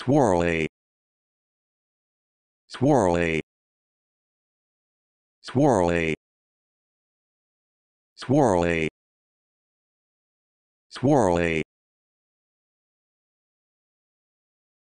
swirly swirly swirly swirly swirly